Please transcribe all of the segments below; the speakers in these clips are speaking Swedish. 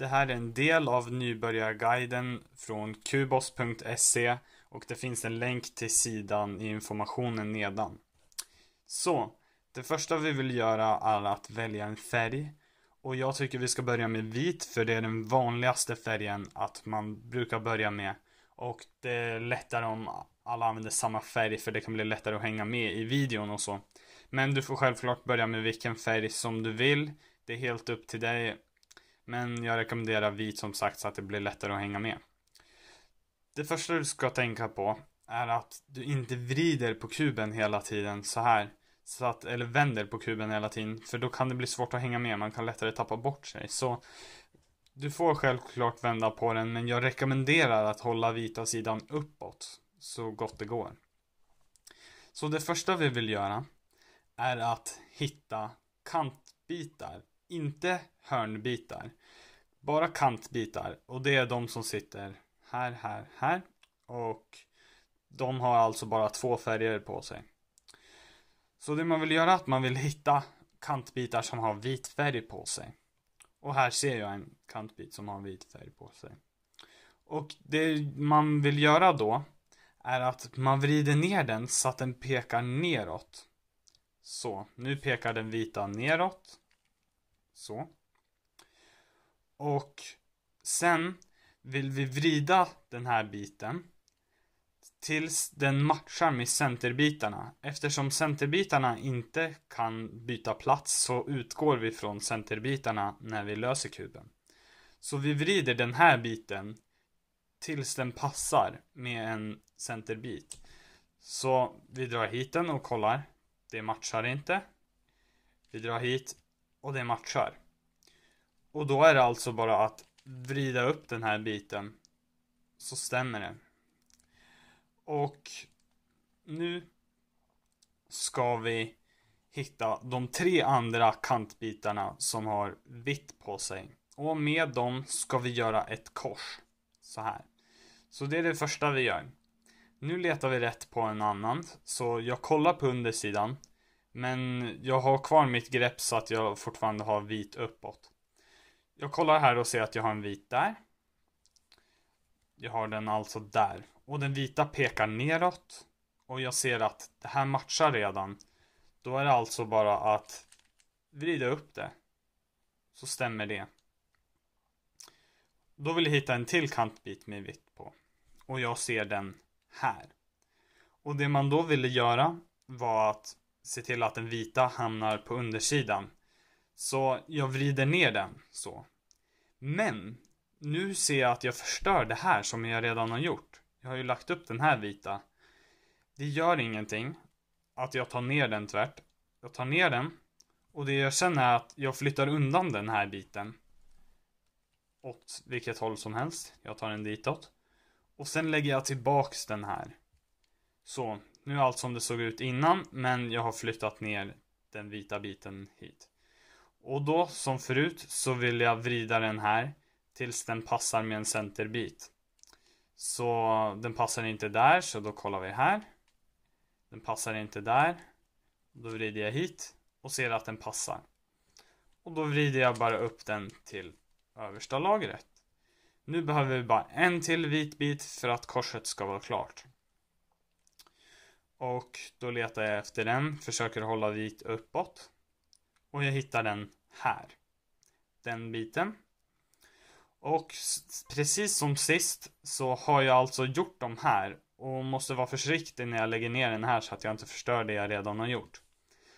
Det här är en del av nybörjarguiden från kubos.se och det finns en länk till sidan i informationen nedan. Så, det första vi vill göra är att välja en färg och jag tycker vi ska börja med vit för det är den vanligaste färgen att man brukar börja med och det är lättare om alla använder samma färg för det kan bli lättare att hänga med i videon och så. Men du får självklart börja med vilken färg som du vill. Det är helt upp till dig men jag rekommenderar vit som sagt så att det blir lättare att hänga med. Det första du ska tänka på är att du inte vrider på kuben hela tiden så här. Så att, eller vänder på kuben hela tiden. För då kan det bli svårt att hänga med. Man kan lättare tappa bort sig. Så du får självklart vända på den. Men jag rekommenderar att hålla vita sidan uppåt. Så gott det går. Så det första vi vill göra är att hitta kantbitar inte hörnbitar. Bara kantbitar och det är de som sitter här, här, här. Och de har alltså bara två färger på sig. Så det man vill göra är att man vill hitta kantbitar som har vit färg på sig. Och här ser jag en kantbit som har vit färg på sig. Och det man vill göra då är att man vrider ner den så att den pekar neråt. Så, nu pekar den vita neråt så. Och sen vill vi vrida den här biten tills den matchar med centerbitarna. Eftersom centerbitarna inte kan byta plats så utgår vi från centerbitarna när vi löser kuben. Så vi vrider den här biten tills den passar med en centerbit. Så vi drar hit den och kollar. Det matchar inte. Vi drar hit, och det matchar. Och då är det alltså bara att vrida upp den här biten så stämmer det. Och nu ska vi hitta de tre andra kantbitarna som har vitt på sig. Och med dem ska vi göra ett kors. Så här. Så det är det första vi gör. Nu letar vi rätt på en annan. Så jag kollar på undersidan men jag har kvar mitt grepp så att jag fortfarande har vit uppåt. Jag kollar här och ser att jag har en vit där. Jag har den alltså där. Och den vita pekar neråt. Och jag ser att det här matchar redan. Då är det alltså bara att vrida upp det. Så stämmer det. Då vill jag hitta en till kantbit med vitt på. Och jag ser den här. Och det man då ville göra var att se till att den vita hamnar på undersidan. Så jag vrider ner den så. Men nu ser jag att jag förstör det här som jag redan har gjort. Jag har ju lagt upp den här vita. Det gör ingenting att jag tar ner den tvärt. Jag tar ner den och det jag känner är att jag flyttar undan den här biten. Åt vilket håll som helst. Jag tar den ditåt. Och sen lägger jag tillbaks den här. Så, nu är allt som det såg ut innan men jag har flyttat ner den vita biten hit. Och då som förut så vill jag vrida den här tills den passar med en centerbit. Så den passar inte där så då kollar vi här. Den passar inte där. Då vrider jag hit och ser att den passar. Och då vrider jag bara upp den till översta lagret. Nu behöver vi bara en till vit bit för att korset ska vara klart. Och då letar jag efter den, försöker hålla vit uppåt. Och jag hittar den här. Den biten. Och precis som sist så har jag alltså gjort de här och måste vara försiktig när jag lägger ner den här så att jag inte förstör det jag redan har gjort.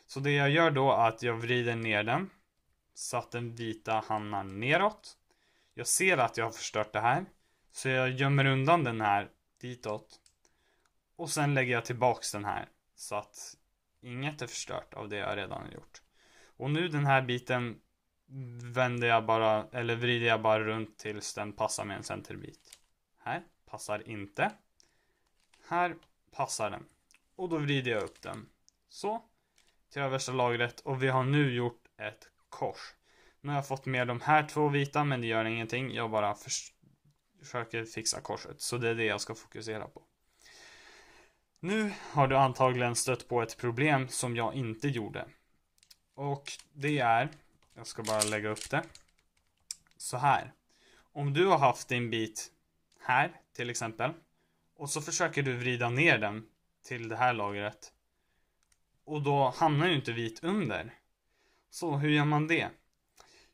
Så det jag gör då är att jag vrider ner den så att den vita hamnar neråt. Jag ser att jag har förstört det här så jag gömmer undan den här ditåt och sen lägger jag tillbaks den här. Så att inget är förstört av det jag redan har gjort. Och nu den här biten vänder jag bara, eller vrider jag bara runt tills den passar med en centerbit. Här passar inte. Här passar den. Och då vrider jag upp den. Så. Till översta lagret och vi har nu gjort ett kors. Nu har jag fått med de här två vita men det gör ingenting. Jag bara försöker fixa korset. Så det är det jag ska fokusera på. Nu har du antagligen stött på ett problem som jag inte gjorde. Och det är, jag ska bara lägga upp det, så här. Om du har haft din bit här till exempel och så försöker du vrida ner den till det här lagret och då hamnar ju inte vit under. Så hur gör man det?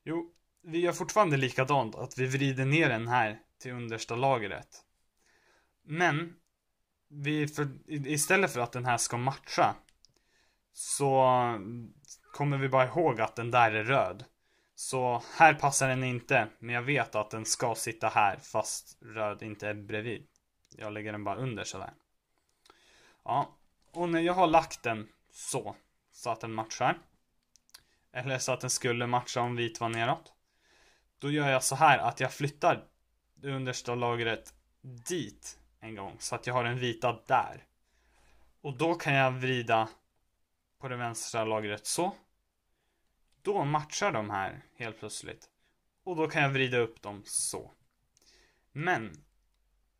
Jo, vi gör fortfarande likadant, att vi vrider ner den här till understa lagret. Men vi för, istället för att den här ska matcha så kommer vi bara ihåg att den där är röd. Så här passar den inte, men jag vet att den ska sitta här fast röd inte är bredvid. Jag lägger den bara under sådär. Ja, och när jag har lagt den så, så att den matchar. Eller så att den skulle matcha om vit var neråt. Då gör jag så här att jag flyttar det understa lagret dit en gång så att jag har den vita där. Och då kan jag vrida på det vänstra lagret så. Då matchar de här helt plötsligt. Och då kan jag vrida upp dem så. Men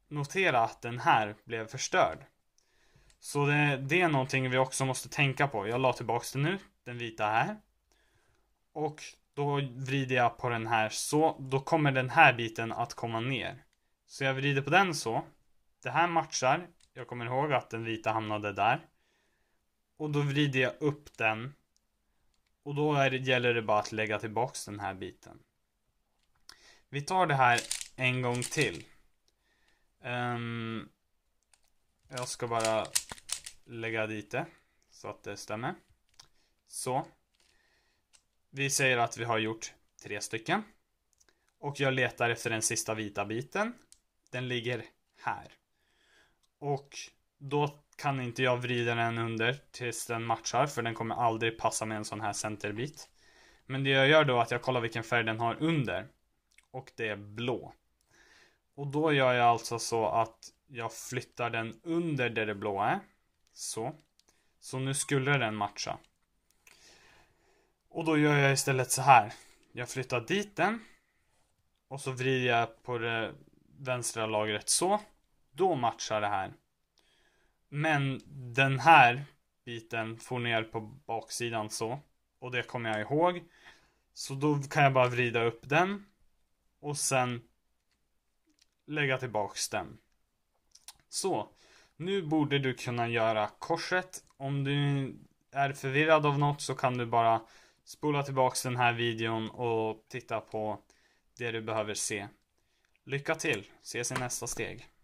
notera att den här blev förstörd. Så det, det är någonting vi också måste tänka på. Jag la tillbaks den nu, den vita här. Och då vrider jag på den här så. Då kommer den här biten att komma ner. Så jag vrider på den så det här matchar. Jag kommer ihåg att den vita hamnade där. Och då vrider jag upp den. Och då det, gäller det bara att lägga tillbaks den här biten. Vi tar det här en gång till. Um, jag ska bara lägga dit det så att det stämmer. Så. Vi säger att vi har gjort tre stycken. Och jag letar efter den sista vita biten. Den ligger här. Och då kan inte jag vrida den under tills den matchar för den kommer aldrig passa med en sån här centerbit. Men det jag gör då är att jag kollar vilken färg den har under. Och det är blå. Och då gör jag alltså så att jag flyttar den under där det blå är. Så. Så nu skulle den matcha. Och då gör jag istället så här. Jag flyttar dit den. Och så vrider jag på det vänstra lagret så då matchar det här. Men den här biten får ner på baksidan så. Och det kommer jag ihåg. Så då kan jag bara vrida upp den. Och sen lägga tillbaks den. Så. Nu borde du kunna göra korset. Om du är förvirrad av något så kan du bara spola tillbaks den här videon och titta på det du behöver se. Lycka till! Ses i nästa steg.